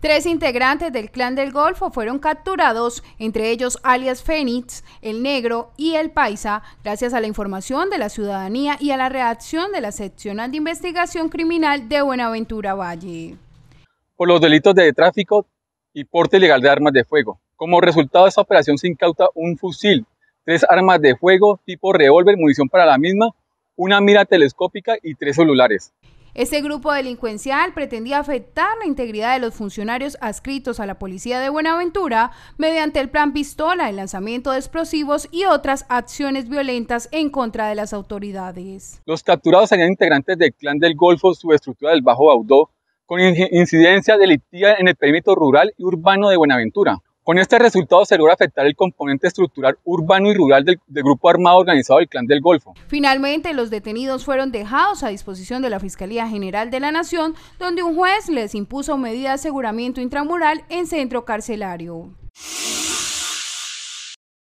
Tres integrantes del clan del Golfo fueron capturados, entre ellos alias Fénix, el Negro y el Paisa, gracias a la información de la ciudadanía y a la reacción de la seccional de investigación criminal de Buenaventura Valle. Por los delitos de tráfico y porte ilegal de armas de fuego. Como resultado de esta operación se incauta un fusil, tres armas de fuego tipo revólver, munición para la misma, una mira telescópica y tres celulares. Este grupo delincuencial pretendía afectar la integridad de los funcionarios adscritos a la policía de Buenaventura mediante el plan pistola, el lanzamiento de explosivos y otras acciones violentas en contra de las autoridades. Los capturados serían integrantes del clan del Golfo, subestructura del Bajo Baudó, con incidencia delictiva en el perímetro rural y urbano de Buenaventura. Con este resultado se logra afectar el componente estructural urbano y rural del, grupo armado organizado del Clan del Golfo. Finalmente, los detenidos fueron dejados a disposición de la Fiscalía General de la Nación, donde un juez les impuso medidas de aseguramiento intramural en centro carcelario.